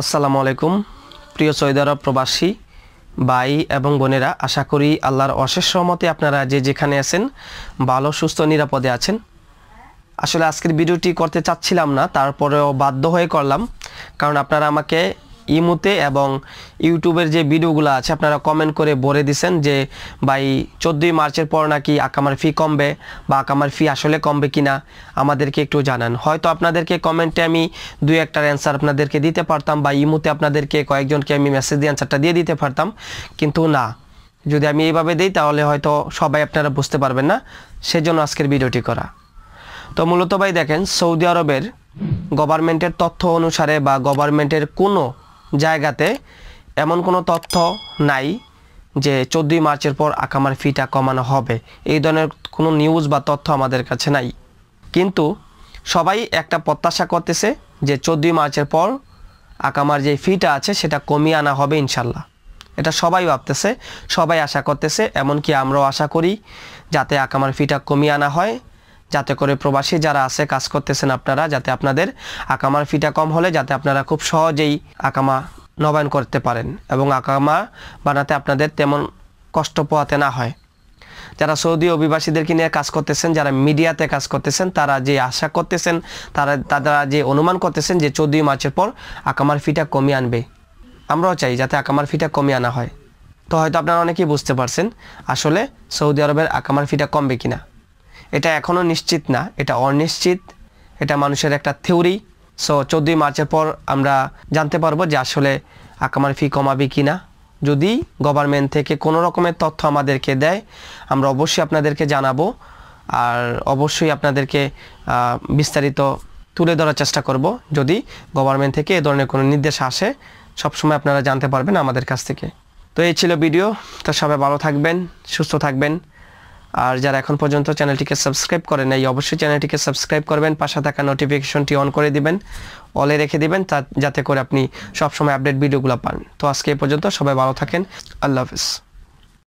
আসসালামু আলাইকুম প্রিয় সৈদারা প্রবাসী ভাই এবং বোনেরা আশা করি আল্লাহর অশেষ সহমতে আপনারা যে যেখানে আছেন ভালো সুস্থ নিরাপদে আছেন আসলে আজকের ভিডিওটি করতে চাচ্ছিলাম না তারপরেও বাধ্য হয়ে করলাম কারণ আপনারা আমাকে ইমুতে এবং ইউটিউবের যে ভিডিওগুলো আছে আপনারা কমেন্ট করে বলে দিছেন যে ভাই চোদ্দোই মার্চের পর নাকি আকামার ফি কমবে বা আকামার ফি আসলে কমবে কিনা আমাদেরকে একটু জানান হয়তো আপনাদেরকে কমেন্টে আমি দুই একটার অ্যান্সার আপনাদেরকে দিতে পারতাম বা ইমুতে আপনাদেরকে কয়েকজনকে আমি মেসেজ দিয়ে অ্যান্সারটা দিয়ে দিতে পারতাম কিন্তু না যদি আমি এইভাবে দিই তাহলে হয়তো সবাই আপনারা বুঝতে পারবেন না সেজন্য আজকের ভিডিওটি করা তো মূলত ভাই দেখেন সৌদি আরবের গভর্নমেন্টের তথ্য অনুসারে বা গভর্নমেন্টের কোনো জায়গাতে এমন কোনো তথ্য নাই যে চোদ্দই মার্চের পর আকামার ফিটা কমানো হবে এই ধরনের কোনো নিউজ বা তথ্য আমাদের কাছে নাই কিন্তু সবাই একটা প্রত্যাশা করতেছে যে চোদ্দোই মার্চের পর আকামার যে ফিটা আছে সেটা কমিয়ে আনা হবে ইনশাল্লাহ এটা সবাই ভাবতেছে সবাই আশা করতেছে এমনকি আমরাও আশা করি যাতে আকামার ফিটা কমিয়ে আনা হয় যাতে করে প্রবাসী যারা আছে কাজ করতেছেন আপনারা যাতে আপনাদের আকামার ফিটা কম হলে যাতে আপনারা খুব সহজেই আকামা নবায়ন করতে পারেন এবং আকামা বানাতে আপনাদের তেমন কষ্ট পোয়াতে না হয় যারা সৌদি অভিবাসীদেরকে নিয়ে কাজ করতেছেন যারা মিডিয়াতে কাজ করতেছেন তারা যে আশা করতেছেন তারা তারা যে অনুমান করতেছেন যে চোদ্দই মার্চের পর আকামার ফিটা কমিয়ে আনবে আমরাও চাই যাতে আকামার ফিটা কমিয়ে আনা হয় তো হয়তো আপনারা অনেকেই বুঝতে পারছেন আসলে সৌদি আরবের আকামার ফিটা কমবে কিনা এটা এখনও নিশ্চিত না এটা অনিশ্চিত এটা মানুষের একটা থিওরি সো চোদ্দই মার্চের পর আমরা জানতে পারবো যে আসলে আকামার ফি কমাবে কি না যদি গভর্নমেন্ট থেকে কোনো রকমের তথ্য আমাদেরকে দেয় আমরা অবশ্যই আপনাদেরকে জানাবো আর অবশ্যই আপনাদেরকে বিস্তারিত তুলে ধরার চেষ্টা করব যদি গভর্নমেন্ট থেকে এ ধরনের কোনো নির্দেশ আসে সবসময় আপনারা জানতে পারবেন আমাদের কাছ থেকে তো এই ছিল ভিডিও তো সবাই ভালো থাকবেন সুস্থ থাকবেন আর যারা এখন পর্যন্ত চ্যানেলটিকে সাবস্ক্রাইব করেন নাই অবশ্যই চ্যানেলটিকে সাবস্ক্রাইব করবেন পাশে থাকা নোটিফিকেশনটি অন করে দিবেন অলে রেখে দিবেন যাতে করে আপনি সবসময় আপডেট ভিডিওগুলো পান তো আজকে এ পর্যন্ত সবাই ভালো থাকেন আল্লাহ হাফিজ